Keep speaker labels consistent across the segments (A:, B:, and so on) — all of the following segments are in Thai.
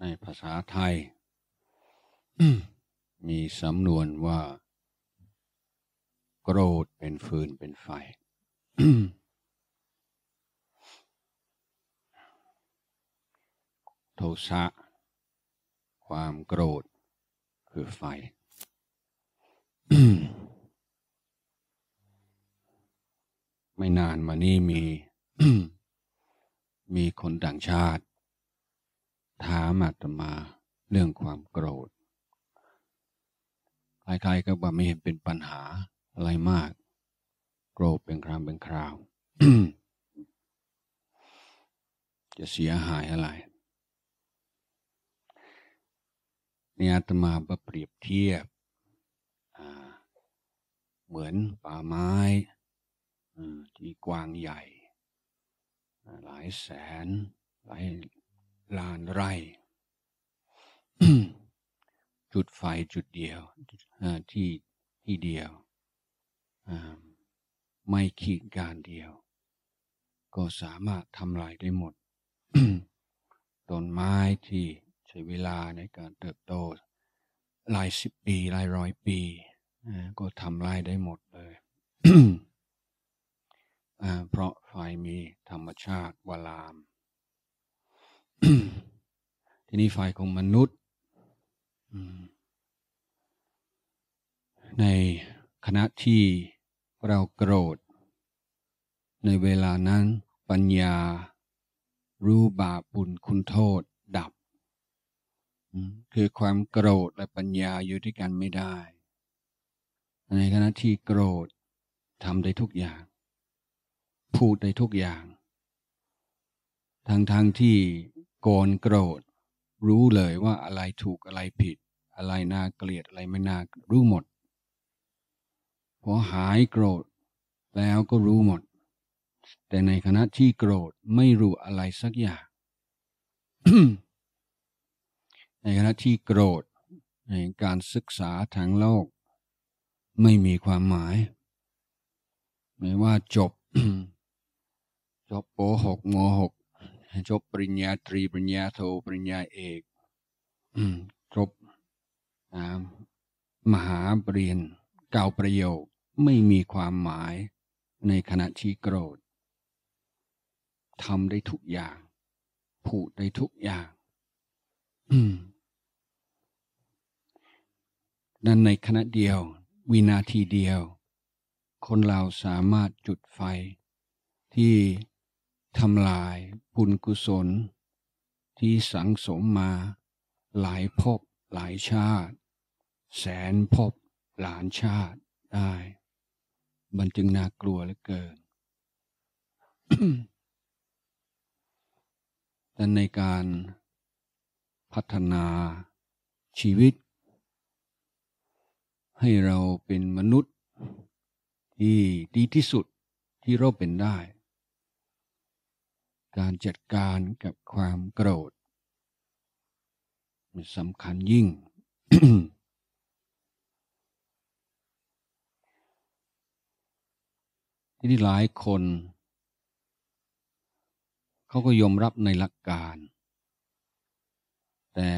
A: ในภาษาไทย มีสำนวนว่า โกรธเป็นฟืนเป็นไฟ โทสะความโกรธคือไฟ ไม่นานมานี้มีมีคนต่างชาติ ถามอาตมาเรื่องความโกรธใครๆก็บว่าไม่เห็นเป็นปัญหาอะไรมาก โกรธเป็นครามเป็นคราว จะเสียหายอะไรนี่อาตมาเปรียบเทียบเหมือนป่าไม้ ที่กว้างใหญ่หลายแสนหลายล้านไรจุดไฟจุดเดียวที่ที่เดียว ไม่ขีดการเดียว ก็สามารถทำลายได้หมดต้นไม้ที่ใช้เวลาในการเติบโตหลายสิบปีหลายร้อยปี ก็ทำลายได้หมดเลยเพราะไฟมีธรรมชาติวลาม ทีนี้ไฟของมนุษย์ ในขณะที่เราโกรธ ในเวลานั้นปัญญารู้บาปบุญคุณโทษดับ คือความโกรธและปัญญาอยู่ด้วยกันไม่ได้ ในขณะที่โกรธทำได้ทุกอย่างพูดในทุกอย่างทั้งาทที่ก่อนโกรธ รู้เลยว่าอะไรถูกอะไรผิด อะไรน่าเกลียดอะไรไม่น่ารู้หมดพอหายโกรธแล้วก็รู้หมด แต่ในขณะที่โกรธไม่รู้อะไรสักอย่าง ในขณะที่โกรธในการศึกษาทางโลก ไม่มีความหมาย ไม่ว่าจบจบโป .6 มกจบปริญญาตรี ปริญญาโทปริญญาเอกจบมหาปรีิญญาเก่าประโยค ไม่มีความหมายในขณะที่โกรธทำได้ทุกอย่าง พูดได้ทุกอย่าง นั้นในขณะเดียว วินาทีเดียว คนเราสามารถจุดไฟ ที่ทำลายบุญกุศลที่สังสมมาหลายภพหลายชาติ แสนภพหลานชาติได้ มันจึงน่ากลัวเหลือเกินแต่ในการพัฒนาชีวิตให้เราเป็นมนุษย์ที่ดีที่สุดที่เราเป็นได้การจัดการกับความโกรธมันสำคัญยิ่ง ที่นี่หลายคนเขาก็ยอมรับในหลักการ แต่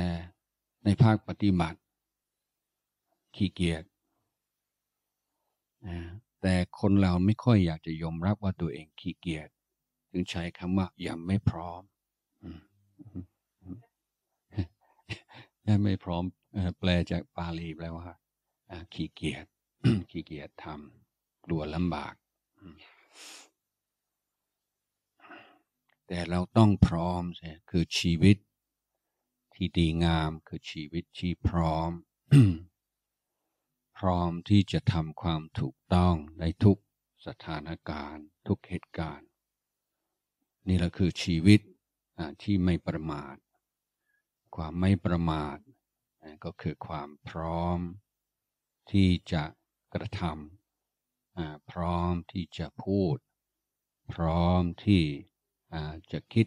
A: ในภาคปฏิบัติขี้เกียจนะแต่คนเราไม่ค่อยอยากจะยอมรับว่าตัวเองขี้เกียจถึงใช้คำว่ายังไม่พร้อมยังไม่พร้อม แปลจากปาลีแปลว่าขี้เกียจ ขี้เกียจทำกลัวลำบาก แต่เราต้องพร้อมใช่คือชีวิตที่ดีงาม คือชีวิตที่พร้อม พร้อมที่จะทำความถูกต้องในทุกสถานการณ์ ทุกเหตุการณ์นี่แหละคือ ชีวิตที่ไม่ประมาทความไม่ประมาทก็คือความพร้อมที่จะกระทำพร้อมที่จะพูด พร้อมที่จะคิด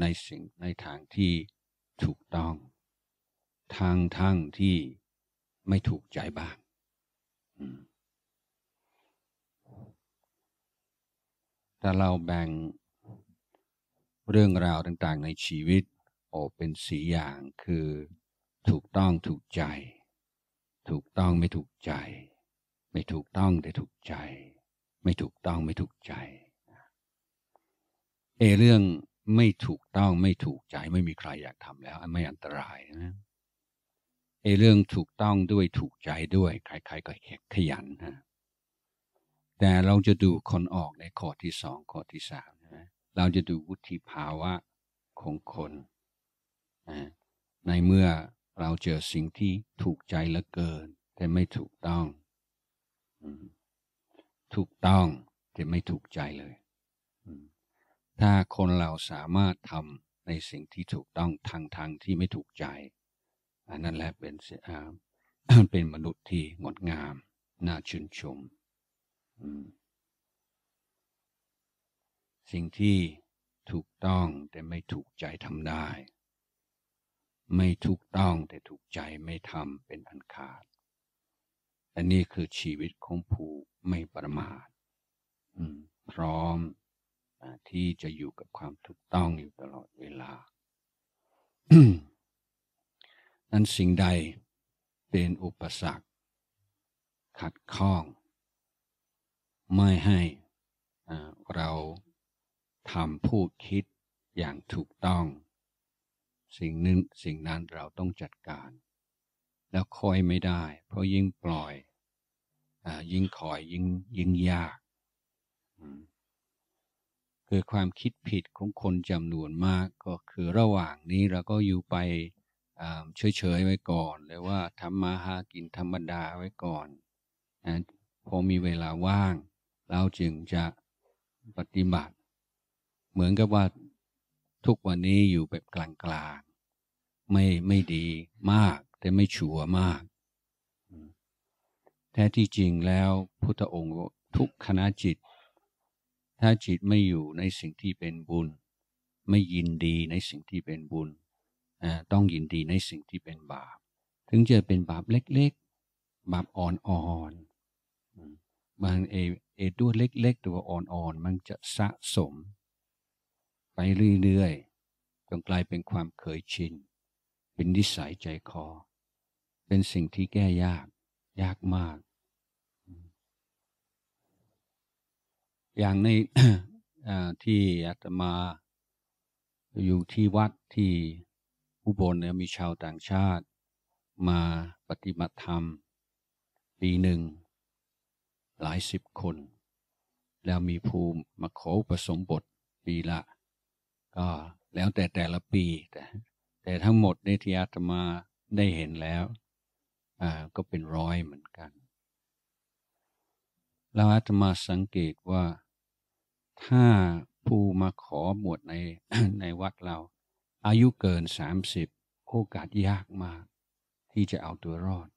A: ในสิ่ง ในทางที่ถูกต้องทางทางที่ไม่ถูกใจ บ้างแต่เราแบ่งเรื่องราวต่าง ๆในชีวิตโอเป็นสีอย่าง คือ ถูกต้องถูกใจ ถูกต้องไม่ถูกใจ ไม่ถูกต้องแต่ถูกใจ ไม่ถูกต้องไม่ถูกใจเอเรื่องไม่ถูกต้องไม่ถูกใจ ไม่มีใครอยากทำแล้วไม่อันตรายนะเอเรื่องถูกต้องด้วยถูกใจด้วย ใครๆก็ขยันนะแต่เราจะดูคนออกในข้อที่สองข้อที่สามเราจะดูวุฒิภาวะของคนนะในเมื่อเราเจอสิ่งที่ถูกใจและเกิน แต่ไม่ถูกต้อง ถูกต้องแต่ไม่ถูกใจเลยถ้าคนเราสามารถทำในสิ่งที่ถูกต้องทางทางที่ไม่ถูกใจอันนั้นแหละเป็นเป็นมนุษย์ที่งดงาม น่าชื่นชมอืมสิ่งที่ถูกต้องแต่ไม่ถูกใจทำได้ ไม่ถูกต้องแต่ถูกใจไม่ทำเป็นอันขาด อันนี้คือชีวิตของผู้ไม่ประมาทพร้อมที่จะอยู่กับความถูกต้องอยู่ตลอดเวลานั้นสิ่งใดเป็นอุปสรรค ขัดข้องไม่ให้เราทำพูดคิดอย่างถูกต้อง สิ่งนึงสิ่งนั้นเราต้องจัดการ แล้วคอยไม่ได้ เพราะยิ่งปล่อยอยิ่งคอยยิ่งยิ่งยาก คือความคิดผิดของคนจำนวนมากก็คือระหว่างนี้เราก็อยู่ไปเฉยๆไว้ก่อนหรือว่าทำมาหากินธรรมดาไว้ก่อนนะพอมีเวลาว่าง เราจึงจะปฏิบัติเหมือนกับว่าทุกวันนี้อยู่แบบกลางๆไม่ไม่ดีมาก แต่ไม่ชัวมาก แท้ที่จริงแล้วพุทธองค์ทุกคณะจิต ถ้าจิตไม่อยู่ในสิ่งที่เป็นบุญ ไม่ยินดีในสิ่งที่เป็นบุญ ต้องยินดีในสิ่งที่เป็นบาป ถึงจะเป็นบาปเล็กๆ บาปอ่อนๆบางเอเอตัวเล็ก ๆ ตัวอ่อนๆมันจะสะสมไปเรื่อยๆ จนกลายเป็นความเคยชิน เป็นนิสัยใจคอ เป็นสิ่งที่แก้ยาก ยากมาก อย่างในที่อาตมา อยู่ที่วัดที่อุบลเนี่ยมีชาวต่างชาติ มาปฏิบัติธรรม ปีหนึ่ง หลายสิบคน แล้วมีภูมิ มาขอะสมบท ปีละก็แล้วแต่แต่ละปี แต่แต่ทั้งหมดในที่อาตมาได้เห็นแล้วอ่าก็เป็นร้อยเหมือนกันแล้วอาตมาสังเกตว่า ถ้าผู้มาขอบวชในในวัดเรา อายุเกินสามสิบโอกาสยากมาก ที่จะเอาตัวรอด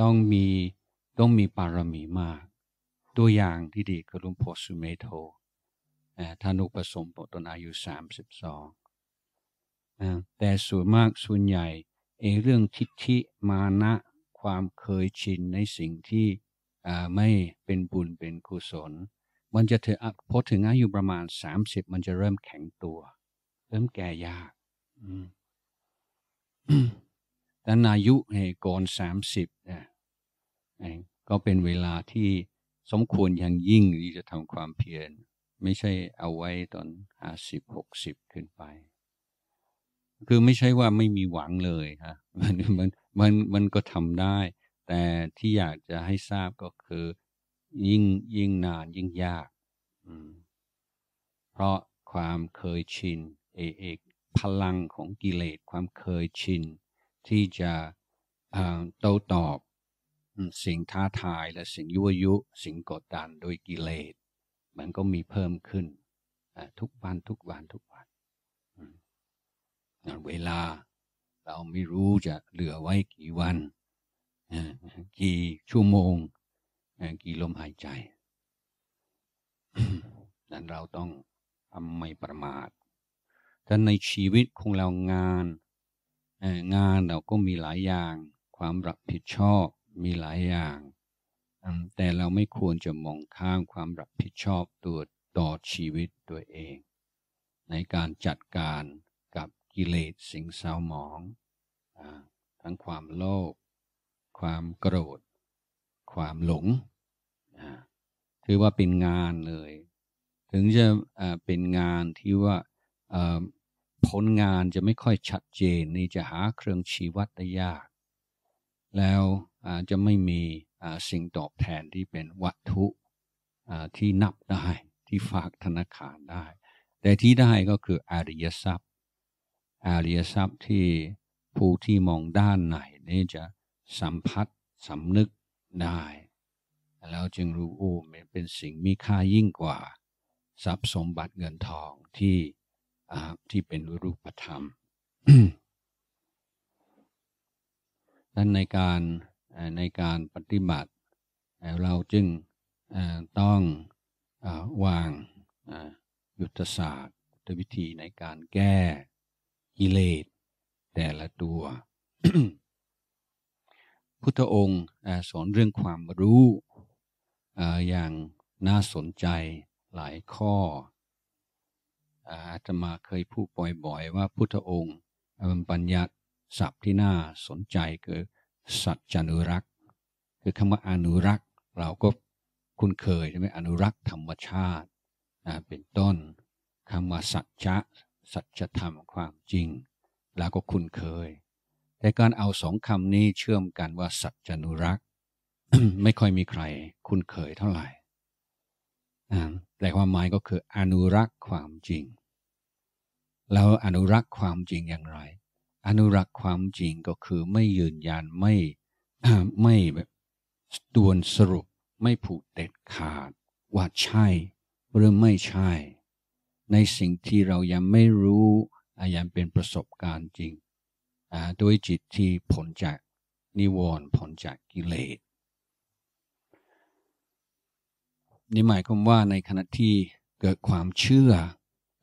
A: ต้องมีต้องมีปารมีมาก ตัวอย่างที่ดีคือหลวงพ่อสุเมโทธนุปสมปตนอายุสามสิบสองแต่ส่วนมากส่วนใหญ่เอเรื่องทิฏฐิมานะความเคยชินในสิ่งที่ไม่เป็นบุญเป็นกุศล มันจะถึงพอถึงอายุประมาณสามสิบมันจะเริ่มแข็งตัว เริ่มแก่ยาก แต่อายุก่อนสามสิบก็เป็นเวลาที่สมควรอย่างยิ่งที่จะทำความเพียรไม่ใช่เอาไว้ตอนห้าสิบหกสิบ ขึ้นไป คือไม่ใช่ว่าไม่มีหวังเลยฮะมัน มัน มัน มันก็ทำได้ แต่ที่อยากจะให้ทราบก็คือ ยิ่งยิ่งนานยิ่งยาก เพราะความเคยชินเอเอกพลังของกิเลสความเคยชิน ที่จะโต้ตอบสิ่งท้าทายและสิ่งยั่วยุ สิ่งกดดันโดยกิเลสมันก็มีเพิ่มขึ้น ทุกวันทุกวัน ทุกวัน เวลาเราไม่รู้จะเหลือไว้กี่วันกี่ชั่วโมง กี่ลมหายใจ นั้นเราต้องทำไม่ประมาทถ้าในชีวิตของเรางาน งานเราก็มีหลายอย่าง ความรับผิดชอบมีหลายอย่างแต่เราไม่ควรจะมองข้ามความรับผิดชอบตัวต่อชีวิตตัวเอง ในการจัดการกับกิเลสสิ่งสาวหมองอทั้งความโลภ ความโกรธ ความหลง ถือว่าเป็นงานเลย ถึงจะะเป็นงานที่ว่าผลงานจะไม่ค่อยชัดเจนนี่จะหาเครื่องชีวัดได้ยาก แล้วจะไม่มีสิ่งตอบแทนที่เป็นวัตถุที่นับได้ที่ฝากธนาคารได้ แต่ที่ได้ก็คืออริยทรัพย์ อริยทรัพย์ที่ผู้ที่มองด้านไหนนี่จะสัมผัสสำนึกได้ แล้วจึงรู้โอ้มันเป็นสิ่งมีค่ายิ่งกว่าทรัพย์สมบัติเงินทองที่ที่เป็นรูปธรรมดังนในการในการปฏิบัติเราจึงต้องวางยุทธศาสตร์ยุทธวิธีในการแก้กิเลสแต่ละตัว พุทธองค์สอนเรื่องความรู้อย่างน่าสนใจหลายข้ออาตมาเคยพูดบ่อยๆ ว่าพุทธองค์บัญญัติศัพท์ที่น่าสนใจคือสัจจานุรักษ์ คือคำว่าอนุรักษ์เราก็คุ้นเคยใช่ไหมอนุรักษ์ธรรมชาตินะเป็นต้นคำว่าสัจจะสัจธรรมความจริงเราก็คุ้นเคย แต่การเอาสองคำนี้เชื่อมกันว่า สัจจานุรักษ์ไม่ค่อยมีใครคุ้นเคยเท่าไหร่แต่ความหมายก็คืออนุรักษ์ความจริงแล้วอนุรักษ์ความจริงอย่างไรอนุรักษ์ความจริงก็คือไม่ยืนยันไม่ไม่แบบดวนสรุปไม่ผูกเด็ดขาด ว่าใช่หรือไม่ใช่ ในสิ่งที่เรายังไม่รู้อยังเป็นประสบการณ์จริงด้วยจิตที่ผลจากนิวรณ์ผลจากกิเลส นี่หมายความว่าในขณะที่เกิดความเชื่อ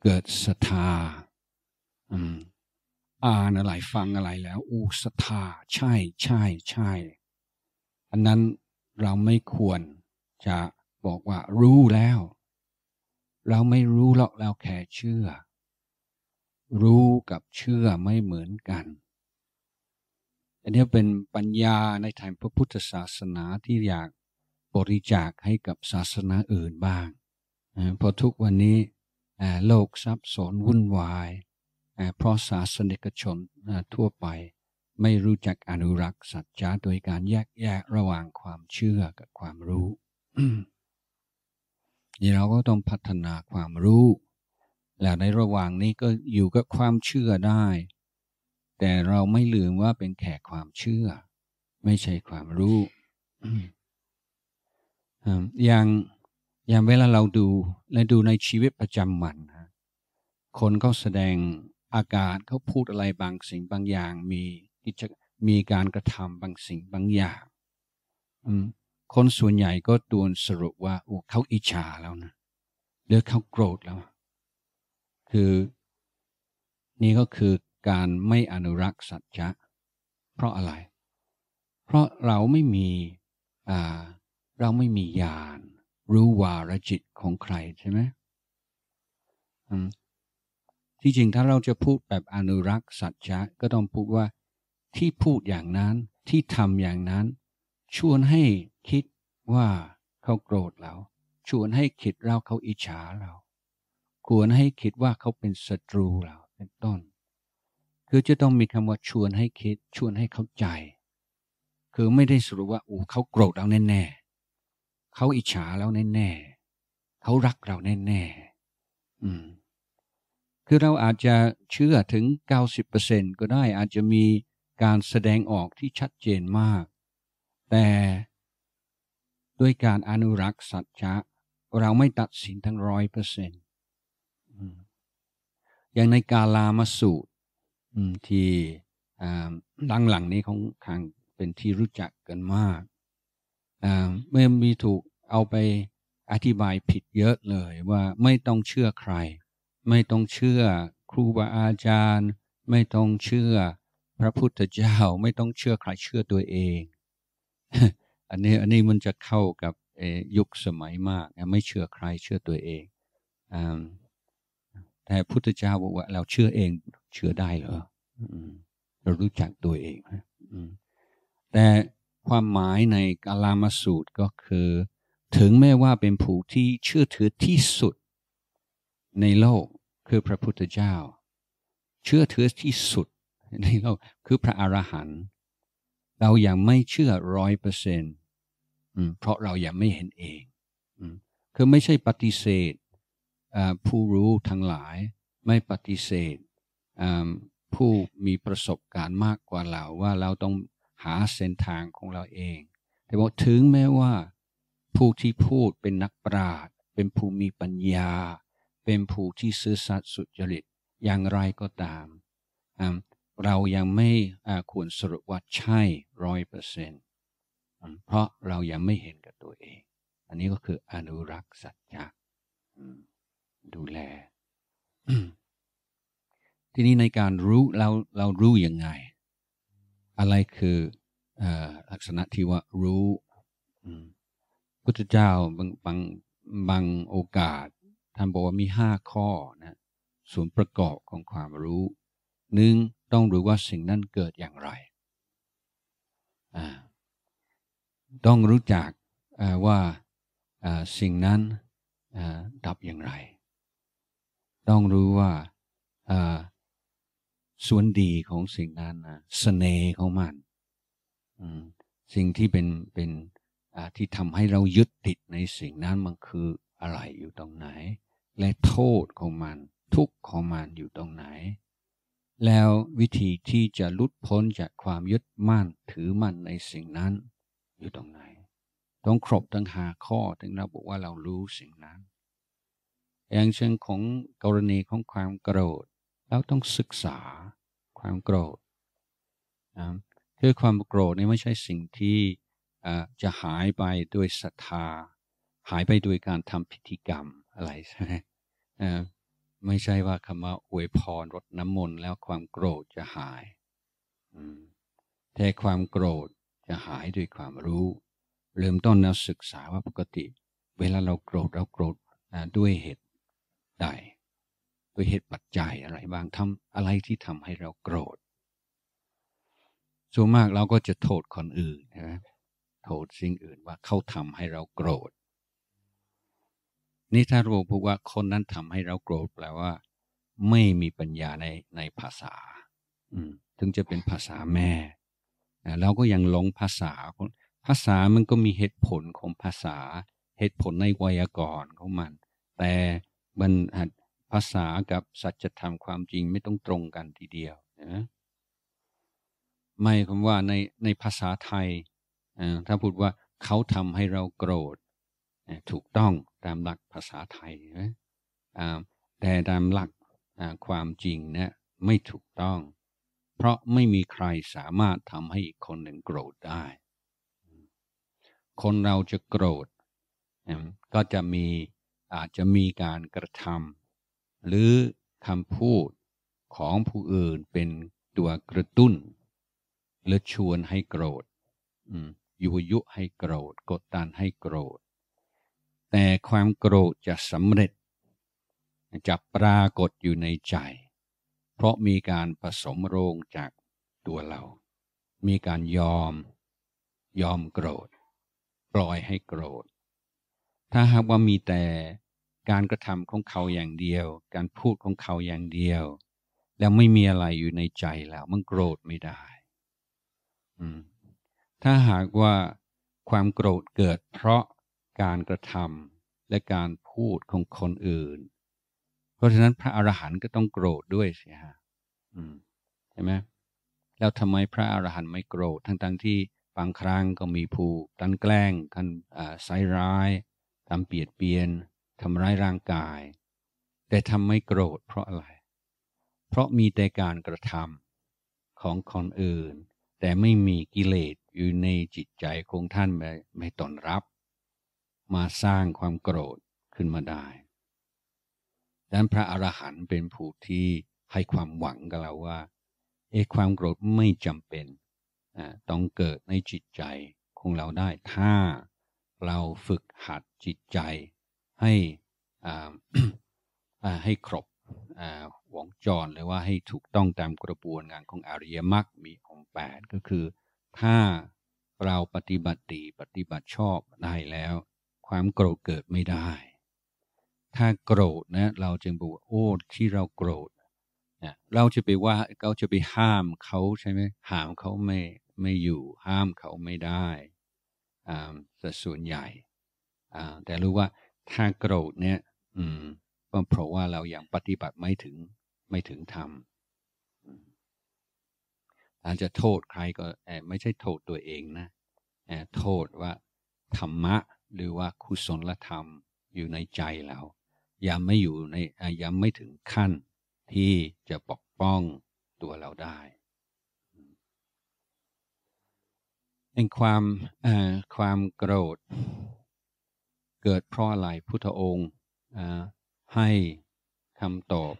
A: เกิดศรัทธาอ่านอะไรฟังอะไรแล้วอู้ศรัทธา ใช่ใช่ใช่ อันนั้นเราไม่ควรจะบอกว่ารู้แล้ว เราไม่รู้หรอกเราแค่เชื่อ รู้กับเชื่อไม่เหมือนกัน อันนี้เป็นปัญญาในทางพระพุทธศาสนาที่อยากบริจาคให้กับศาสนาอื่นบ้างเพราะทุกวันนี้โลกซับซ้อนวุ่นวายเพราะศาสนิกชนทั่วไปไม่รู้จักอนุรักษ์ สัจจะโดยการแยกแยะ ระหว่างความเชื่อกับความรู้นี่เราก็ต้องพัฒนาความรู้ และในระหว่างนี้ก็อยู่กับความเชื่อได้ แต่เราไม่ลืมว่าเป็นแขกความเชื่อ ไม่ใช่ความรู้ อย่างอย่างเวลาเราดูและดูในชีวิตประจำวันคนก็แสดงอาการเขาพูดอะไรบางสิ่งบางอย่างมีกิจมีการกระทำบางสิ่งบางอย่างคนส่วนใหญ่ก็ตวนสรุปว่าโอ้เขาอิจฉาแล้วนะหรือเขาโกรธแล้วคือ นี่ก็คือการไม่อนุรักษ์สัจจะ เพราะอะไร เพราะเราไม่มีเราไม่มีญาณรู้วาระจิตของใครใช่ไหมที่จริงถ้าเราจะพูดแบบอนุรักษ์สัจจะก็ต้องพูดว่า ที่พูดอย่างนั้นที่ทำอย่างนั้นชวนให้คิดว่า เขาโกรธเราชวนให้คิดเราเขาอิจฉาเราควรให้คิดว่าเขาเป็นศัตรูเราเป็นต้น คือจะต้องมีคำว่าชวนให้คิดชวนให้เข้าใจ คือไม่ได้สรุปว่าอู้เขาโกรธเราแน่ๆเขาอิจฉาเราแน่ๆเขารักเราแน่ๆอืมคือเราอาจจะเชื่อถึง 90%ก็ได้อาจจะมีการแสดงออกที่ชัดเจนมาก แต่ด้วยการอนุรักษ์สัจจะเราไม่ตัดสินทั้งร้อยเปอร์เซนต์อย่างในกาลามาสูตรที่ดังหลังนี้ของทางเป็นที่รู้จักกันมากเมื่อมีถูกเอาไปอธิบายผิดเยอะเลยว่าไม่ต้องเชื่อใครไม่ต้องเชื่อครูบาอาจารย์ ไม่ต้องเชื่อ พระพุทธเจ้าไม่ต้องเชื่อใครเชื่อตัวเองอันนี้อันนี้มันจะเข้ากับยุคสมัยมาก ไม่เชื่อใครเชื่อตัวเองอแต่พุทธเจ้าบอกว่า เราเชื่อเองเชื่อได้เหรอเรารู้จักตัวเองแต่ความหมายในกาลามาสูตรก็คือ ถึงแม้ว่าเป็นผู้ที่เชื่อถือที่สุดในโลกคือพระพุทธเจ้า เชื่อถือที่สุด ในโลกคือพระอรหันต์เรายังไม่เชื่อร้อยเปอร์เซนต์เพราะเรายังไม่เห็นเองคือไม่ใช่ปฏิเสธผู้รู้ทั้งหลาย ไม่ปฏิเสธผู้มีประสบการณ์มากกว่าเราว่าเราต้องหาเส้นทางของเราเอง แต่ว่าถึงแม้ว่าผู้ที่พูดเป็นนักปราชญ์เป็นผู้มีปัญญาเป็นผู้ที่ซื่อสัตย์สุจริตอย่างไรก็ตาม เรายังไม่ควรสรุปว่าใช่ร้อยเปอร์เซนต์เพราะเรายังไม่เห็นกับตัวเอง อันนี้ก็คืออนุรักษ์สัจจะดูแล ทีนี้ในการรู้เราเรารู้ยังไง อะไรคืออลักษณะที่ว่ารู้พุทธเจ้าบางบางบางโอกาสท่านบอกว่ามีห้าข้อนะส่วนประกอบของความรู้หนึ่งต้องรู้ว่าสิ่งนั้นเกิดอย่างไร ต้องรู้จักว่าสิ่งนั้นดับอย่างไร ต้องรู้ว่าส่วนดีของสิ่งนั้นสเสน่ห์ของมันสิ่งที่เป็นเป็นที่ทำให้เรายึดติดในสิ่งนั้นมันคืออะไรอยู่ตรงไหนและโทษของมันทุกข์ของมันอยู่ตรงไหน แล้ววิธีที่จะลุดพ้นจากความยึดมั่นถือมั่นในสิ่งนั้นอยู่ตรงไหน ต้องครบทั้งหาข้อถึงเราบอกว่าเรารู้สิ่งนั้น อย่างเช่นของกรณีของความโกรธเราต้องศึกษาความโกรธนะคือความโกรธนี่ไม่ใช่สิ่งที่จะหายไปด้วยศรัทธาหายไปโดยการทำพิธีกรรมอะไรใช่ไหมไม่ใช่ว่าคำว่าอวยพรรดน้ำมนต์แล้วความโกรธจะหายแต่ความโกรธจะหายด้วยความรู้ เริ่มต้นแล้วศึกษาว่าปกติ เวลาเราโกรธเราโกรธด้วยเหตุใด ด้วยเหตุปัจจัยอะไรบางทำอะไรที่ทำให้เราโกรธ ส่วนมากเราก็จะโทษคนอื่นใช่ไหมโทษสิ่งอื่นว่าเขาทำให้เราโกรธนี่ถ้าเราพูดว่าคนนั้นทำให้เราโกรธ แปลว่า ไม่มีปัญญาในในภาษาอืถึงจะเป็นภาษาแม่ เราก็ยังหลงภาษา ภาษา มันก็มีเหตุผลของภาษา เหตุผลในไวยากรณ์ของมัน แต่มันภาษากับสัจธรรมความจริงไม่ต้องตรงกันทีเดียวนะไม่คำว่าในในภาษาไทย ถ้าพูดว่าเขาทำให้เราโกรธถูกต้องตามหลักภาษาไทยนะแต่ตามหลักความจริงนะไม่ถูกต้อง เพราะไม่มีใครสามารถทำให้อีกคนหนึ่งโกรธได้ คนเราจะโกรธก็จะมีอาจจะมีการกระทำหรือคำพูดของผู้อื่นเป็นตัวกระตุ้นและชวนให้โกรธยุยุให้โกรธกดดันให้โกรธแต่ความโกรธจะสำเร็จจะปรากฏอยู่ในใจ เพราะมีการผสมโรงจากตัวเรา มีการยอม ยอมโกรธ ปล่อยให้โกรธ ถ้าหากว่ามีแต่การกระทำของเขาอย่างเดียว การพูดของเขาอย่างเดียว แล้วไม่มีอะไรอยู่ในใจแล้วมันโกรธไม่ได้ถ้าหากว่าความโกรธเกิดเพราะการกระทำและการพูดของคนอื่น เพราะฉะนั้นพระอรหันต์ก็ต้องโกรธด้วยสิฮะใช่ไหมแล้วทำไมพระอรหันต์ไม่โกรธ ทั้งๆทที่บางครั้งก็มีผู้ตันแกล้งกันใส่ร้ายทำเปียดเปียนทำร้ายร่างกาย แต่ทำไม่โกรธ เพราะอะไร เพราะมีแต่การกระทำของคนอื่น แต่ไม่มีกิเลสอยู่ในจิตใจของท่านไม่ไม่ตนรับมาสร้างความโกรธขึ้นมาได้ดังนพระอรหันต์เป็นผู้ที่ให้ความหวังกับเราว่าเอความโกรธไม่จำเป็นต้องเกิดในจิตใจของเราได้ ถ้าเราฝึกหัดจิตใจให้ให้ครบวงจรหรือว่าให้ถูกต้องตามกระบวนงานของ อริยมรรค มีองค์แปดก็คือถ้าเราปฏิบัติดีปฏิบัติชอบได้แล้วความโกรธเกิดไม่ได้ ถ้าโกรธนะเราจึงบอกว่าโอ้ที่เราโกรธนะเราจะไปว่าเขาจะไปห้ามเขาใช่ไหมห้ามเขาไม่ไม่อยู่ห้ามเขาไม่ได้อ่าแส่วนใหญ่อ่าแต่รู้ว่าถ้าโกรธเนี่ย อืมก็เพราะว่าเรายัางปฏิบัติไม่ถึงไม่ถึงธรรมอาจจะโทษใครก็ไม่ใช่โทษตัวเองนะ โทษว่าธรรมะหรือว่าคุศลธรรมอยู่ในใจเรา ยังไม่อยู่ในยังไม่ถึงขั้นที่จะปกป้องตัวเราได้เป็นความความโกรธเกิดเพราะอะไร พุทธองค์ ให้คำตอบ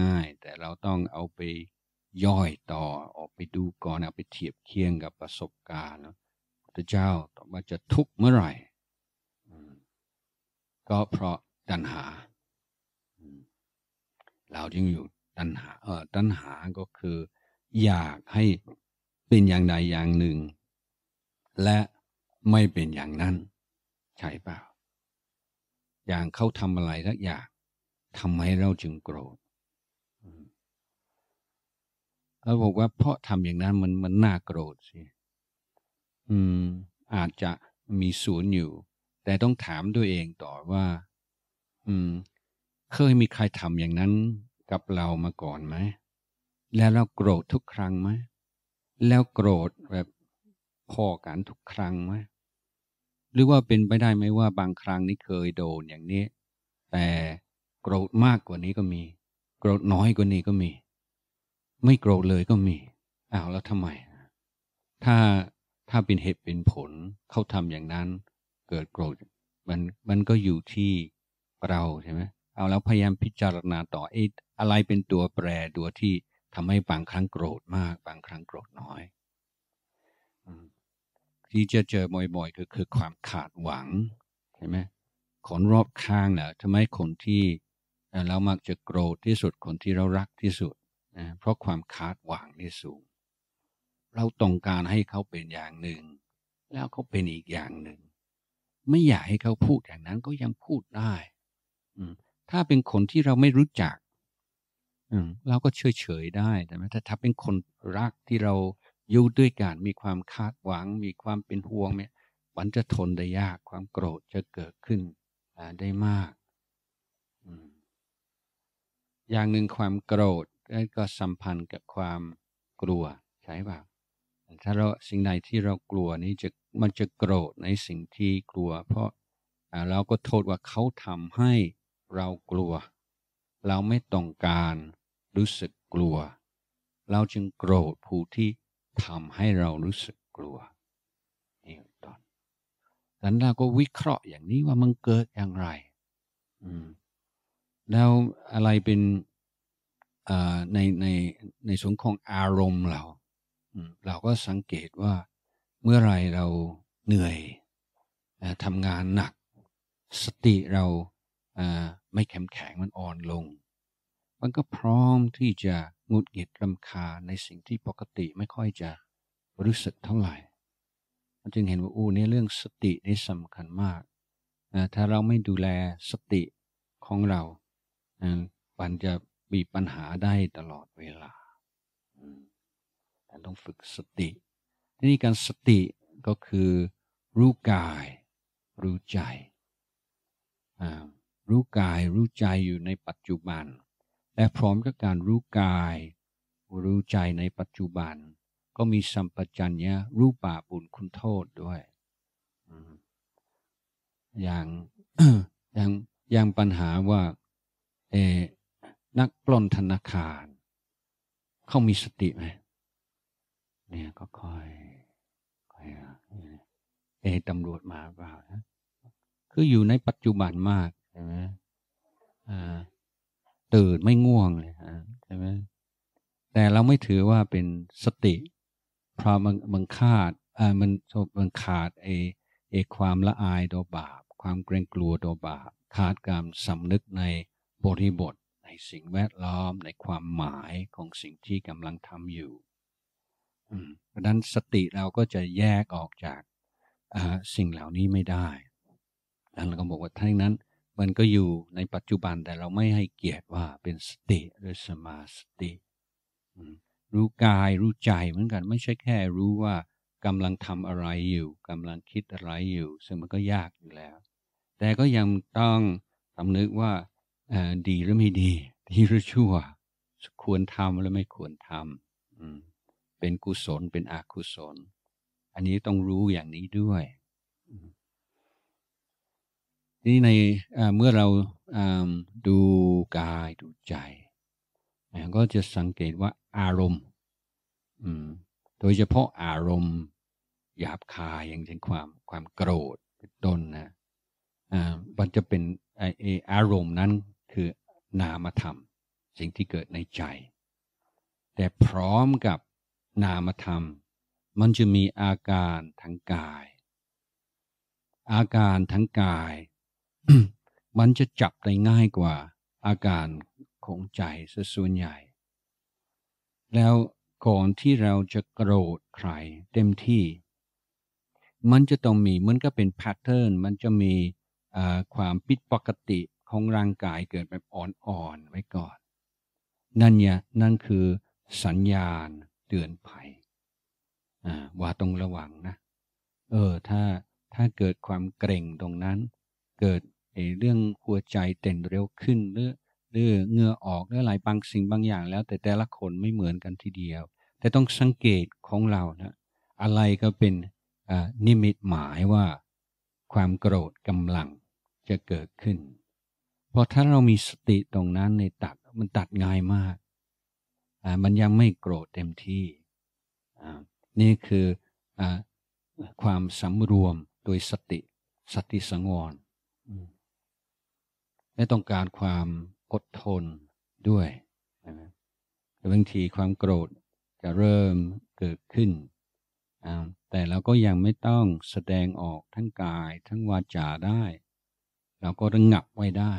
A: ง่ายๆ แต่เราต้องเอาไปย่อยต่อออกไปดูก่อนเอาไปเทียบเคียงกับประสบการณ์เจ้าต่อมาจะทุกข์เมื่อไหร่ก็เพราะตัณหา เราจึงอยู่ตัณหา เออตัณหาก็คืออยากให้เป็นอย่างใดอย่างหนึ่ง และไม่เป็นอย่างนั้น ใช่เปล่า อย่างเขาทำอะไรสักอย่างทำให้เราจึงโกรธเขาบอกว่า เพราะทำอย่างนั้น มันมันน่าโกรธสิอืมอาจจะมีศูนย์อยู่ แต่ต้องถามตัวเองต่อว่า อืม เคยมีใครทำอย่างนั้นกับเรามาก่อนไหม แล้วเราโกรธทุกครั้งไหมแล้วโกรธแบบพอกันทุกครั้งไหมหรือว่าเป็นไปได้ไหมว่า บางครั้งนี้เคยโดนอย่างนี้ แต่โกรธมากกว่านี้ก็มี โกรธน้อยกว่านี้ก็มี ไม่โกรธเลยก็มีอ้าวแล้วทำไม ถ้าถ้าเป็นเหตุเป็นผลเขาทำอย่างนั้นเกิดโกรธมันมันก็อยู่ที่เราใช่ไหมเอาแล้วพยายามพิจารณาต่อไอ้อะไรเป็นตัวแปรตัวที่ทำให้บางครั้งโกรธมาก บางครั้งโกรธน้อยที่จะเจอบ่อยๆ คือคือความขาดหวังใช่ไหมคนรอบข้างเนี่ยทำไมคนที่เรามักจะโกรธที่สุด คนที่เรารักที่สุดนะเพราะความขาดหวังที่สูงเราต้องการให้เขาเป็นอย่างหนึ่ง แล้วเขาเป็นอีกอย่างหนึ่ง ไม่อยากให้เขาพูดอย่างนั้นก็ยังพูดได้ถ้าเป็นคนที่เราไม่รู้จักเราก็เฉยเฉยได้ แต่ถ้าถ้าเป็นคนรักที่เราอยู่ด้วยกันมีความคาดหวัง มีความเป็นห่วงเนี่ย มันจะทนได้ยาก ความโกรธจะเกิดขึ้นได้มากอย่างหนึ่งความโกรธ ก็สัมพันธ์กับความกลัวใช่ป่ะถ้าเราสิ่งใดที่เรากลัวนี้จะมันจะโกรธในสิ่งที่กลัว เพราะเราก็โทษว่าเขาทำให้เรากลัว เราไม่ต้องการรู้สึกกลัว เราจึงโกรธผู้ที่ทำให้เรารู้สึกกลัวนี่ตอนดังนั้นเราก็วิเคราะห์อย่างนี้ว่ามันเกิดอย่างไร อืมแล้วอะไรเป็นในในในส่วนของอารมณ์เราเราก็สังเกตว่าเมื่อไรเราเหนื่อยทำงานหนัก สติเราไม่แข็งแข็ง มันอ่อนลง มันก็พร้อมที่จะงุดหงิดรำคาในสิ่งที่ปกติไม่ค่อยจะรู้สึกเท่าไหร่จึงเห็นว่าอู้นี่เรื่องสตินี่สำคัญมาก ถ้าเราไม่ดูแลสติของเรา มันจะมีปัญหาได้ตลอดเวลาแต่ต้องฝึกสติที่นี่การสติก็คือ รู้กายรู้ใจรู้กายรู้ใจอยู่ในปัจจุบัน และพร้อมกับการรู้กายรู้ใจในปัจจุบัน ก็มีสัมปชัญญะรู้ป่าบุญคุณโทษด้วยอย่างอย่างอย่างปัญหาว่าเอนักปล้นธนาคาร เขามีสติไหมเนี่ยก็คอยคอยเอตำรวจมาเปล่านะคืออยู่ในปัจจุบันมากใช่ไหมอ่าตื่นไม่ง่วงเลยใช่ไหมแต่เราไม่ถือว่าเป็นสติ เพราะมันมันขาดอ่า มันมันขาดไอเอความละอายต่อบาปความเกรงกลัวต่อบาปขาดการสำนึกในบริบท ในสิ่งแวดล้อม ในความหมายของสิ่งที่กำลังทำอยู่เพราะนั้นสติเราก็จะแยกออกจาก สิ่งเหล่านี้ไม่ได้แล้วเราก็บอกว่าทั้งนั้น มันก็อยู่ในปัจจุบันแต่เราไม่ให้เกียรติว่าเป็นสติ หรือสมาสติรู้กายรู้ใจเหมือนกันไม่ใช่แค่ รู้ว่ากำลังทำอะไรอยู่กำลังคิดอะไรอยู่ ซึ่งมันก็ยากอยู่แล้ว แต่ก็ยังต้องสำนึกว่าดีหรือไม่ดีดีหรือชั่ว ควรทำหรือไม่ควรทำเป็นกุศลเป็นอกุศล อันนี้ต้องรู้อย่างนี้ด้วย นี่ในเมื่อเราดูกายดูใจ ก็จะสังเกตว่าอารมณ์โดยเฉพาะอารมณ์หยาบคายอย่างเช่นความความโกรธเป็นต้นนะมันจะเป็นอารมณ์นั้น คือนามธรรม สิ่งที่เกิดในใจ แต่พร้อมกับนามธรรม มันจะมีอาการทางกาย อาการทางกาย มันจะจับได้ง่ายกว่า อาการของใจส่วนใหญ่ แล้วก่อนที่เราจะโกรธใครเต็มที่ มันจะต้องมีมันก็เป็นแพทเทิร์นมันจะมีความผิดปกติของร่างกายเกิดแบบอ่อนๆไว้ก่อน นั่นเนี่ยนั่นคือสัญญาณเตือนภัยว่าต้องระวังนะ เออ ถ้า ถ้าเกิดความเกรงตรงนั้น เกิดเรื่องหัวใจเต้นเร็วขึ้นหรือหรือเงื่อออกหรืออะไรบางสิ่งบางอย่างแล้ว แต่แต่ละคนไม่เหมือนกันทีเดียว แต่ต้องสังเกตของเรา นะ อะไรก็เป็นนิมิตหมายว่า ความโกรธกำลังจะเกิดขึ้นเพราะถ้าเรามีสติตรงนั้นในตัดมันตัดง่ายมากมันยังไม่โกรธเต็มที่ นี่คืออความสำรวม โดยสติ สติสงวรไม่ต้องการความอดทนด้วยนะบางทีความโกรธจะเริ่มเกิดขึ้น แต่เราก็ยังไม่ต้องแสดงออกทั้งกายทั้งวาจาได้ เราก็ระงับไว้ได้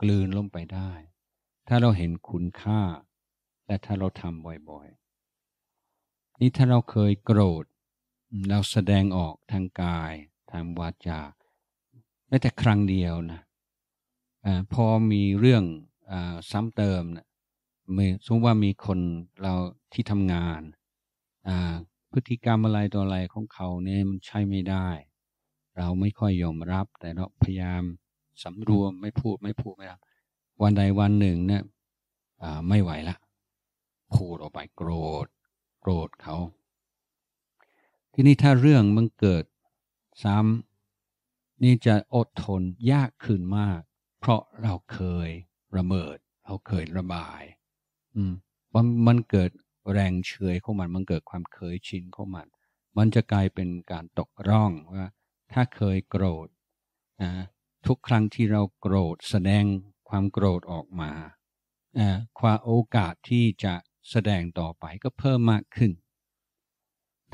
A: กลืนลงไปได้ ถ้าเราเห็นคุณค่าและถ้าเราทำบ่อยๆ นี่ถ้าเราเคยโกรธ เราแสดงออกทางกาย ทางวาจาแม้แต่ครั้งเดียวนะอะพอมีเรื่องอซ้ำเติมนะสมมติว่ามีคนเราที่ทำงานพฤติกรรมอะไรต่ออะไรของเขาเนี่ยมันใช่ไม่ได้ เราไม่ค่อยยอมรับแต่เราพยายามสำรวมไม่พูดไม่พูดไม่รับวันใดวันหนึ่งเนี่ยไม่ไหวละพูดออกไปโกรธโกรธเขาทีนี้ถ้าเรื่องมันเกิดซ้ำนี่จะอดทนยากขึ้นมาก เพราะเราเคยระเมิดเราเคยระบายอืมมันมันเกิดแรงเฉยของมันมันเกิดความเคยชินของมัน มันจะกลายเป็นการตกร่องว่าถ้าเคยโกรธนะทุกครั้งที่เราโกรธแสดงความโกรธออกมาความโอกาสที่จะแสดงต่อไปก็เพิ่มมากขึ้น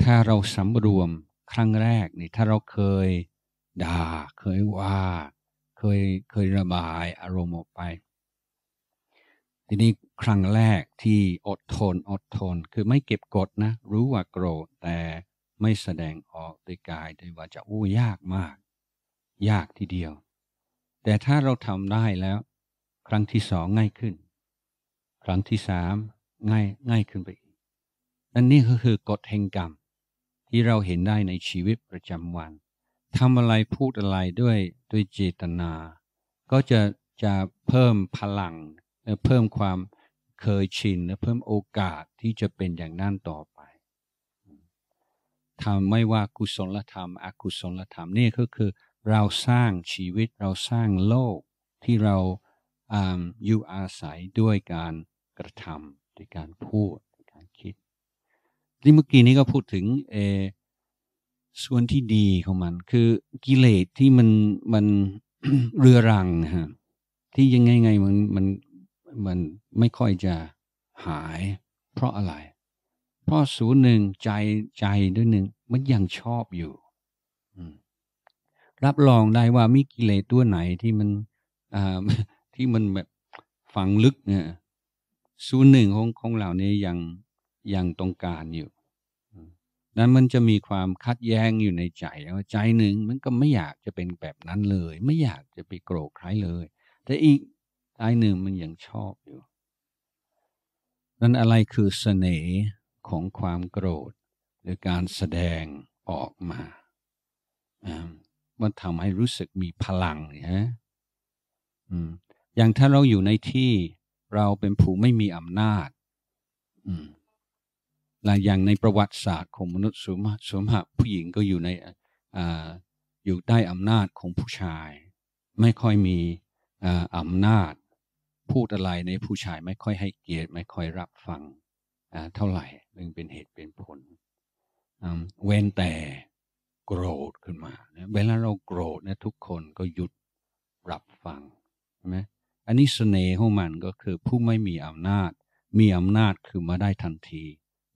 A: ถ้าเราสำรวมครั้งแรกนี่ถ้าเราเคย ด่า เคยว่าเคยเคยระบายอารมณ์ออกไป ทีนี้ครั้งแรกที่อดทน อดทน คือไม่เก็บกดนะ รู้ว่าโกรธ แต่ไม่แสดงออกด้วยกายด้วยวาจาโอ้ยากมาก ยากทีเดียว แต่ถ้าเราทำได้แล้ว ครั้งที่สองง่ายขึ้น ครั้งที่สามง่ายง่ายขึ้นไปอีกอันนี้ก็คือกฎแห่งกรรม ที่เราเห็นได้ในชีวิตประจำวันทำอะไรพูดอะไรด้วยด้วยเจตนา ก็จะจะเพิ่มพลัง เพิ่มความเคยชินและเพิ่มโอกาสที่จะเป็นอย่างนั้นต่อไปทำไม่ว่ากุศลธรรมอกุศลธรรม นี่ก็คือ เราสร้างชีวิตเราสร้างโลกที่เราอยู่อาศัยด้วยการกระทำด้วยการพูดการคิด ที่เมื่อกี้นี้ก็พูดถึงเอส่วนที่ดีของมัน คือกิเลสที่มันมันเรือรังฮะ ที่ยังไงไงมันมันมันไม่ค่อยจะหาย เพราะอะไร เพราะศูนย์หนึ่งใจใจด้วยหนึ่งมันยังชอบอยู่ รับรองได้ว่ามีกิเลสตัวไหนที่มันที่มันแบบฝังลึกเนี่ยศูนย์หนึ่งของของเหล่านี้ยังยังตรงการอยู่ นั้นมันจะมีความคัดแย้งอยู่ในใจว่าใจหนึ่งมันก็ไม่อยากจะเป็นแบบนั้นเลย ไม่อยากจะไปโกรธใครเลย แต่อีกใจหนึ่งมันยังชอบอยู่ นั้นอะไรคือเสน่ห์ของความโกรธ หรือการแสดงออกมามันทำให้รู้สึกมีพลังนะอย่างถ้าเราอยู่ในที่เราเป็นผู้ไม่มีอำนาจหลายอย่างในประวัติศาสตร์ของมนุษย์สมสมหะผู้หญิงก็อยู่ในออยู่ใต้อำนาจของผู้ชาย ไม่ค่อยมีอำนาจ พูดอะไรในผู้ชาย ไม่ค่อยให้เกียรติไม่ค่อยรับฟังเท่าไหร่นึงเป็นเหตุเป็นผลเว้นแต่โกรธขึ้นมา เวลาเราโกรธเนี่ยทุกคนก็หยุดรับฟังใช่ไหมอันนี้สเสน่ห์ของมันก็คือผู้ไม่มีอำนาจ มีอำนาจคือมาได้ทันที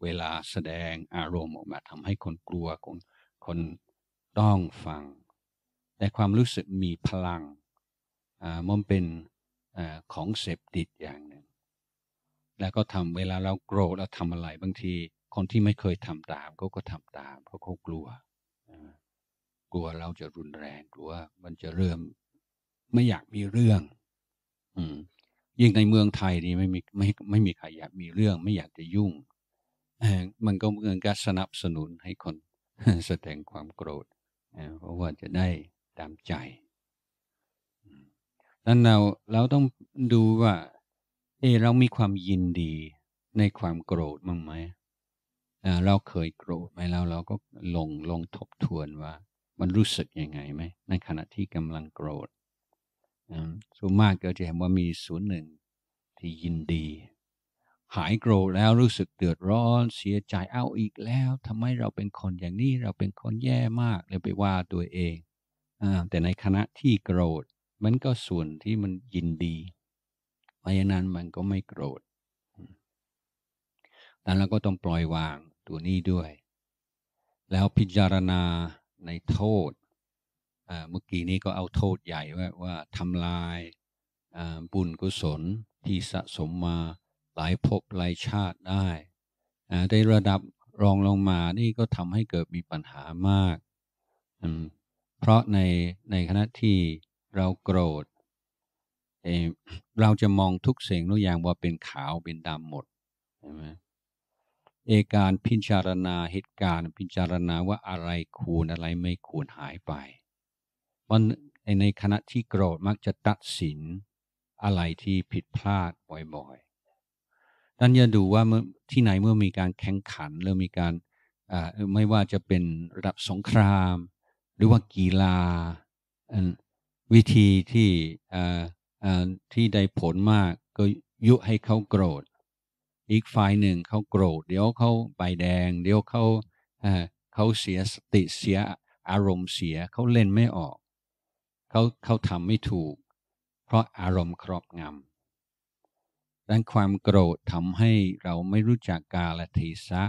A: เวลาแสดงอารมณ์ออกมาทำให้คนกลัวคนคนต้องฟัง แต่ความรู้สึกมีพลังมันเป็นอของเสพติดอย่างหนึ่ง แล้วก็ทำเวลาเราโกรธเราทำอะไรบางที คนที่ไม่เคยทำตามเขาก็ทำตาม เพราะเขากลัว กลัวเราจะรุนแรง กลัวมันจะเริ่ม ไม่อยากมีเรื่องยิ่งในเมืองไทยนี่ไม่มีไม่ไม่มีใครอยากมีเรื่องไม่อยากจะยุ่ง มันก็เงินการสนับสนุนให้คนแสดงความโกรธ เพราะว่าจะได้ตามใจนั้นเราเราต้องดูว่า เออเรามีความยินดีในความโกรธมั้งไหมเราเคยโกรธไหมแล้วเราก็ลงลงทบทวนว่า มันรู้สึกยังไงไหม ในขณะที่กำลังโกรธส่วนมากก็จะเห็นว่ามีศูนย์หนึ่งที่ยินดี หายโกรธแล้วรู้สึกเดือดร้อน เสียใจเอาอีกแล้วทำไมเราเป็นคนอย่างนี้เราเป็นคนแย่มากเลยไปว่าตัวเองอแต่ในขณะที่โกรธ มันก็ส่วนที่มันยินดีเพราะฉะนั้นมันก็ไม่โกรธแต่เราก็ต้องปล่อยวางตัวนี้ด้วย แล้วพิจารณาในโทษเมื่อกี้นี้ก็เอาโทษใหญ่ว่าว่าทำลายบุญกุศลที่สะสมมาหลายภพหลายชาติได้ในระดับรองลงมานี่ก็ทำให้เกิดมีปัญหามาก เพราะในในขณะที่เราโกรธเราจะมองทุกเสียงทุกอย่างว่าเป็นขาวเป็นดำหมดใช่ไหมเอการพิจารณาเหตุการณ์พิจารณาว่าอะไรควรอะไรไม่ควรหายไปมันในขณะที่โกรธมักจะตัดสินอะไรที่ผิดพลาดบ่อยๆดันอย่าดูว่าเมื่อที่ไหนเมื่อมีการแข่งขันหรือมีการไม่ว่าจะเป็นระดับสงคราม หรือว่ากีฬาวิธีที่ที่ได้ผลมากก็ยุให้เขาโกรธ อีกฝ่ายหนึ่ง เขาโกรธเดี๋ยวเขาใบแดง เดี๋ยวเขาเขาเสียสติ เสียอารมณ์เสียเขาเล่นไม่ออกเขาเขาทำไม่ถูก เพราะอารมณ์ครอบงำดังความโกรธทำให้เราไม่รู้จักกาลเทศะ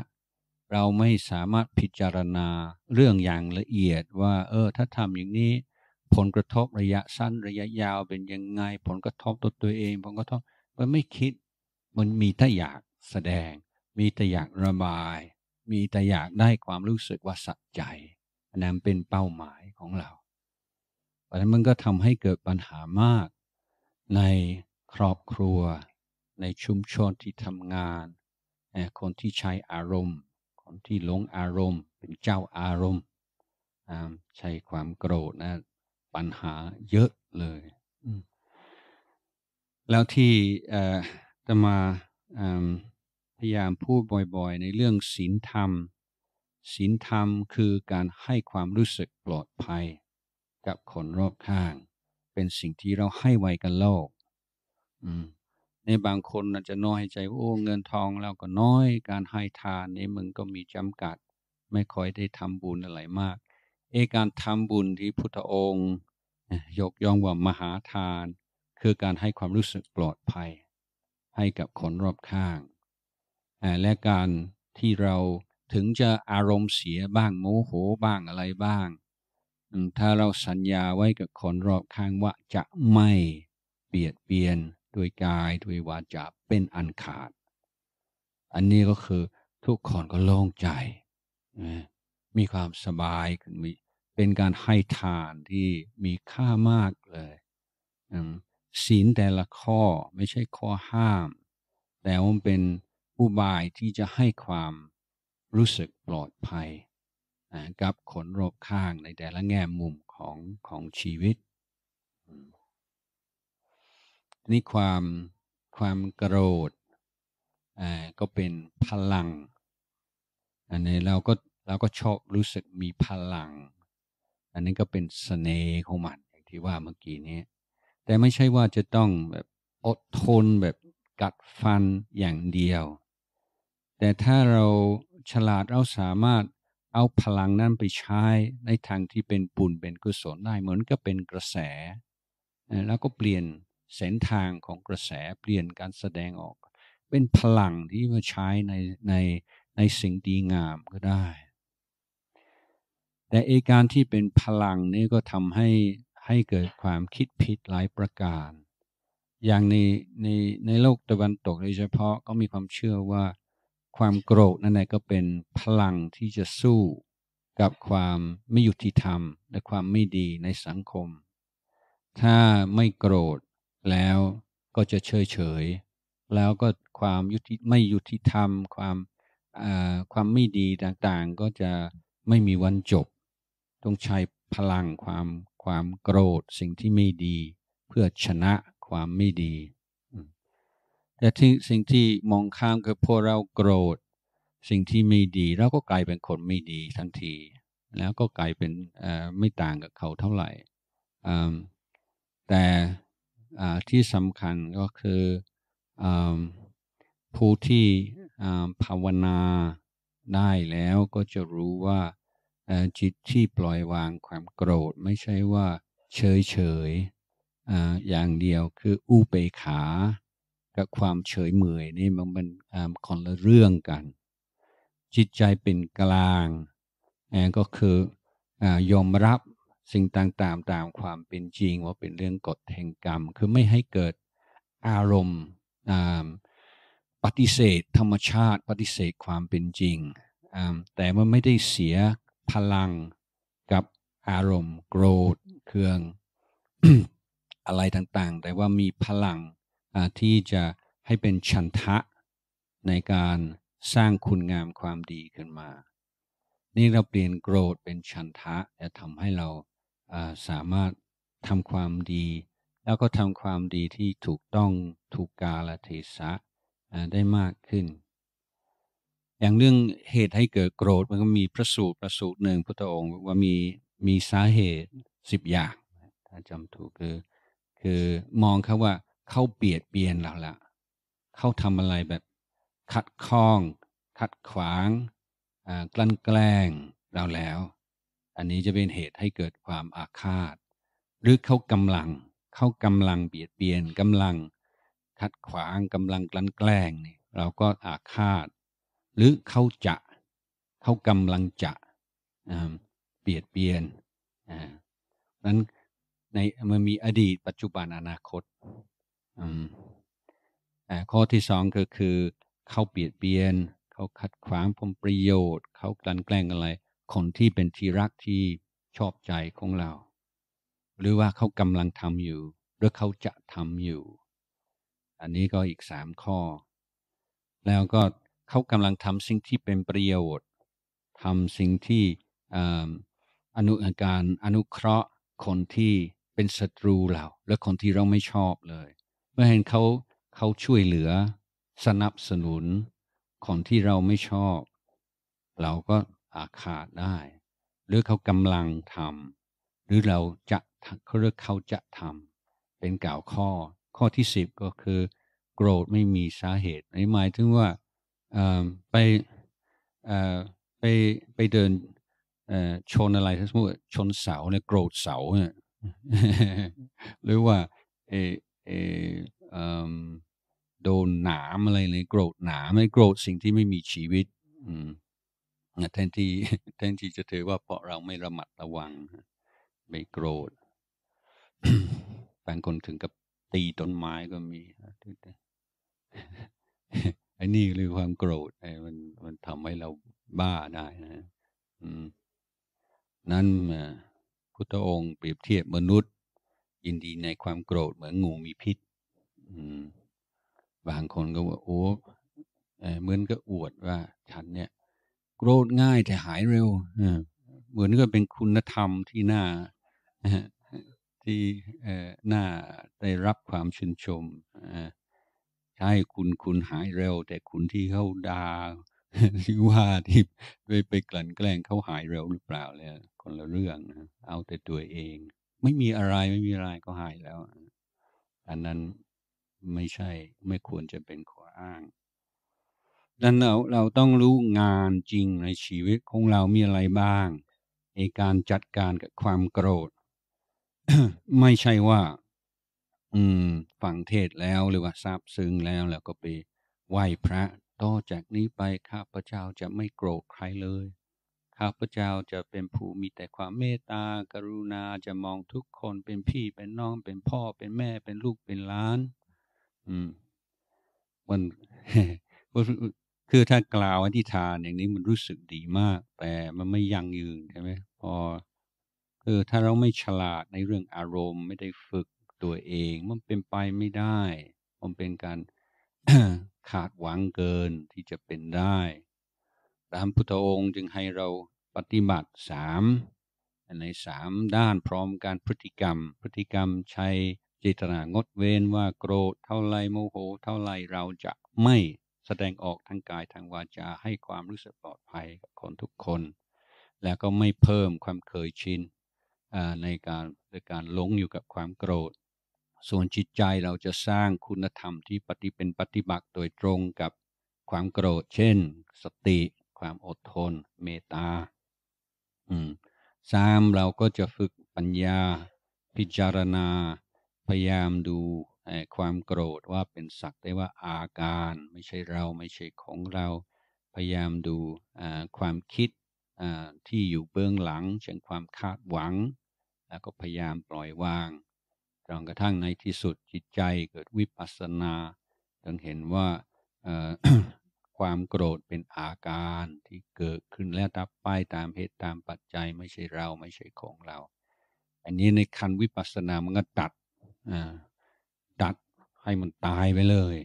A: เราไม่สามารถพิจารณาเรื่องอย่างละเอียดว่า เออถ้าทำอย่างนี้ ผลกระทบระยะสั้นระยะยาวเป็นยังไง ผลกระทบตัวตัวเองผลกระทบมันไม่คิด มันมีแต่อยากแสดง มีแต่อยากระบาย มีแต่อยากได้ความรู้สึกว่าสัจใจนนั้นเป็นเป้าหมายของเราเพราะฉะนั้นมันก็ทำให้เกิดปัญหามากในครอบครัว ในชุมชนที่ทำงาน คนที่ใช้อารมณ์ คนที่หลงอารมณ์ เป็นเจ้าอารมณ์ ใช้ความโกรธนะ ปัญหาเยอะเลย แล้วที่จะมาพยายามพูดบ่อยๆ ในเรื่องศีลธรรมศีลธรรมคือการให้ความรู้สึกปลอดภัยกับคนรอบข้าง เป็นสิ่งที่เราให้ไวกันโลกอืมในบางคนอาจจะน้อยใจโอ้เงินทองเราก็น้อย การให้ทานนี่มึงก็มีจำกัด ไม่ค่อยได้ทำบุญอะไรมาก เอการทำบุญที่พุทธองค์ ยกย่องว่ามหาทาน คือการให้ความรู้สึกปลอดภัย ให้กับคนรอบข้างและการที่เราถึงจะอารมณ์เสียบ้างโมโหบ้างอะไรบ้างถ้าเราสัญญาไว้กับคนรอบข้างว่าจะไม่เบียดเบียนด้วยกายด้วยวาจาเป็นอันขาด อันนี้ก็คือทุกคนก็โล่งใจ มีความสบายขึ้นมีเป็นการให้ทานที่มีค่ามากเลยศีลแต่ละข้อไม่ใช่ข้อห้าม แต่มันเป็นอุบายที่จะให้ความรู้สึกปลอดภัยกับคนรอบข้างในแต่ละแง่มุมของของชีวิตนี่ความความโกรธก็เป็นพลัง อันนี้เราก็เราก็ชอบรู้สึกมีพลัง อันนี้ก็เป็นสเสน่ห์ของมันอย่างที่ว่าเมื่อกี้นี้ แต่ไม่ใช่ว่าจะต้องแบบอดทนแบบกัดฟันอย่างเดียว แต่ถ้าเราฉลาดเราสามารถเอาพลังนั้นไปใช้ในทางที่เป็นปุลเป็นกุศลได้เหมือนก็เป็นกระแสแล้วก็เปลี่ยนเส้นทางของกระแสเปลี่ยนการแสดงออก เป็นพลังที่มาใช้ในในในสิ่งดีงามก็ได้ แต่เอการที่เป็นพลังนี่ก็ทำให้ให้เกิดความคิดผิดหลายประการ อย่างในในในโลกตะวันตกโดยเฉพาะก็มีความเชื่อว่าความโกรธนั่นแหละก็เป็นพลังที่จะสู้กับความไม่ยุติธรรม และความไม่ดีในสังคม ถ้าไม่โกรธแล้วก็จะเฉยเฉย แล้วก็ความยุติไม่ยุติธรรม ความความไม่ดีต่างๆ ก็จะไม่มีวันจบ ต้องใช้พลังความความโกรธสิ่งที่ไม่ดีเพื่อชนะความไม่ดีแตที่สิ่งที่มองข้ามคือพอเราโกรธสิ่งที่ไม่ดีเราก็กลายเป็นคนไม่ดีทันที แล้วก็กลายเป็นไม่ต่างกับเขาเท่าไหร่ แต่ที่สำคัญก็คือผู้ที่ภาวนาได้แล้วก็จะรู้ว่าจิตที่ปล่อยวางความโกรธ ไม่ใช่ว่าเฉยเฉยอย่างเดียวคืออุเบกขากับความเฉยเมยนี่มันเป็นคนละเรื่องกัน จิตใจเป็นกลางก็คืออยอมรับสิ่งต่างๆตามความเป็นจริง ว่าเป็นเรื่องกฎแห่งกรรม คือไม่ให้เกิดอารมณ์ปฏิเสธ ธรรมชาติ ปฏิเสธความเป็นจริง แต่มันไม่ได้เสียพลังกับอารมณ์ โกรธเคืองอะไรต่างๆ แต่ว่ามีพลังที่จะให้เป็นชันทะในการสร้างคุณงามความดีขึ้นมา นี่เราเปลี่ยนโกรธเป็นชันทะจะทำให้เราสามารถทำความดี แล้วก็ทำความดีที่ถูกต้องถูกกาลเทศะได้มากขึ้น อย่างเรื่องเหตุให้เกิดโกรธมันก็มีพระสูตรพระสูตรหนึ่งพุทธองค์ว่ามีมีสาเหตุสิบอย่าง ถ้าจำถูกคือคือมองเขาว่าเขาเบียดเบียนเราละ เขาทำอะไรแบบขัดข้องขัดขวางกลั่นแกล้งเราแล้ว อันนี้จะเป็นเหตุให้เกิดความอาฆาต หรือเขากำลังเขากำลังเบียดเบียนกำลังขัดขวางกำลังกลั่นแกล้งนี่เราก็อาฆาต หรือเขาจะเขากำลังจะเบียดเบียนนั้นในมันมีอดีตปัจจุบันอนาคต่ข้อที่สองก็คือ เขาเบียดเบียนเขาขัดขวางผลประโยชน์ เขากลั่นแกล้งอะไร คนที่เป็นที่รักที่ชอบใจของเรา หรือว่าเขากำลังทำอยู่หรือเขาจะทำอยู่ อันนี้ก็อีกสามข้อ แล้วก็เขากำลังทำสิ่งที่เป็นประโยชน์ทำสิ่งที่อนุการอนุเคราะห์ คนที่เป็นศัตรูเราและคนที่เราไม่ชอบเลยเมื่อเห็นเขาเขาช่วยเหลือสนับสนุนคนที่เราไม่ชอบ เราก็อาขาดได้ หรือเขากำลังทำหรือเราจะเขาเรียกเขาจะทำเป็นกล่าวข้อ ข้อที่สิบก็คือ โกรธไม่มีสาเหตุ หมายถึงว่าไปไปไปเดินชนอะไรทั้งหมดชนเสาเนี่ยโกรธเสาเนี่ยหรือว่าโดนหนามอะไรเลย โกรธหนามไม่โกรธสิ่งที่ไม่มีชีวิตแทนที่ แทนที่จะถือว่าเพราะเราไม่ระมัดระวังไม่โกรธบางคนถึงกับตีต้นไม้ก็มีไอ้นี่คือความโกรธไอ้มันมันทำให้เราบ้าได้นะนั้นพระพุทธองค์เปรียบเทียบมนุษย์ยินดีในความโกรธเหมือนงูมีพิษบางคนก็ว่าโอ้เหมือนก็อวดว่า ฉัน เนี่ย โกรธง่ายแต่หายเร็วเหมือนก็เป็นคุณธรรมที่น่าที่น่าได้รับความชื่นชมใช่คุณคุณหายเร็วแต่คุณที่เขาดา่าหรือว่าที่ไปไปกลั่นแกล้งเขาหายเร็วหรือเปล่าเลยคนละเรื่องนะเอาแต่ตัวเองไม่มีอะไรไม่มีอะไรก็หายแล้วอันนั้นไม่ใช่ไม่ควรจะเป็นข้ออ้าง ดังนั้นเราเราต้องรู้งานจริงในชีวิตของเรา มีอะไรบ้าง ในการจัดการกับความโกรธไม่ใช่ว่า อืมฟังเทศแล้วหรือว่าซาบซึ้งแล้ว แล้วก็ไปไหว้พระต่อจากนี้ไปข้าพเจ้าจะไม่โกรธใครเลยข้าพเจ้าจะเป็นผู้มีแต่ความเมตตา กรุณาจะมองทุกคนเป็นพี่เป็นน้องเป็นพ่อเป็นแม่เป็นลูกเป็นล้าน อืม มันคือถ้ากล่าวอธิษฐานอย่างนี้มันรู้สึกดีมากแต่มันไม่ยั่งยืนใช่ไหมพอคือถ้าเราไม่ฉลาดในเรื่องอารมณ์ไม่ได้ฝึกตัวเองมันเป็นไปไม่ได้ มันเป็นการขาดหวังเกินที่จะเป็นได้พระพุทธองค์จึงให้เราปฏิบัติสามในสามด้านพร้อมการพฤติกรรม พฤติกรรมใช้เจตนางดเว้นว่าโกรธ เท่าไรโมโหเท่าไรเราจะไม่แสดงออกทางกายทางวาจาให้ความรู้สึกปลอดภัยกับคนทุกคน แล้วก็ไม่เพิ่มความเคยชินในการในการหลงอยู่กับความโกรธ ส่วนจิตใจเราจะสร้างคุณธรรมที่ปฏิเป็นปฏิบัติโดยตรงกับความโกรธ เช่น สติความอดทนเมตตา สามเราก็จะฝึกปัญญาพิจารณา พยายามดูความโกรธว่าเป็นสักแต่ว่าอาการ ไม่ใช่เราไม่ใช่ของเราพยายามดูความคิดที่อยู่เบื้องหลังเช่นความคาดหวัง แล้วก็พยายามปล่อยวางจนกระทั่งในที่สุดจิตใจเกิดวิปัสสนาจงเห็นว่าความโกรธเป็นอาการที่เกิดขึ้นแล้วดับไปตามเหตุตามปัจจัยไม่ใช่เราไม่ใช่ของเรา อันนี้ในคันวิปัสสนามันก็ตัดตัดให้มันตายไปเลย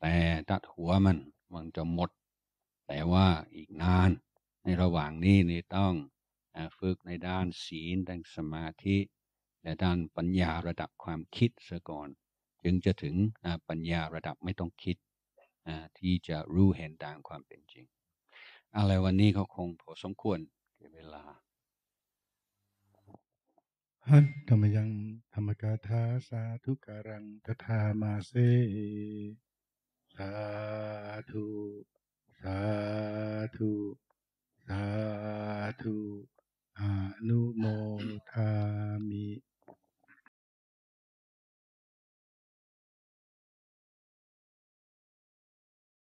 A: แต่ตัดหัวมัน มันจะหมด แต่ว่าอีกนาน ในระหว่างนี้นี่ต้องฝึกในด้านศีลด้านสมาธิและด้านปัญญาระดับความคิดเสียก่อน จึงจะถึงปัญญาระดับไม่ต้องคิดะที่จะรู้เห็นตามความเป็นจริงอะไรวันนี้เขาคงพอสมควรเวลาฮัธรรมยังธรรมกาธาสาธุการังตถามาเซสาธุสาธุสาธุอนุโมทามิ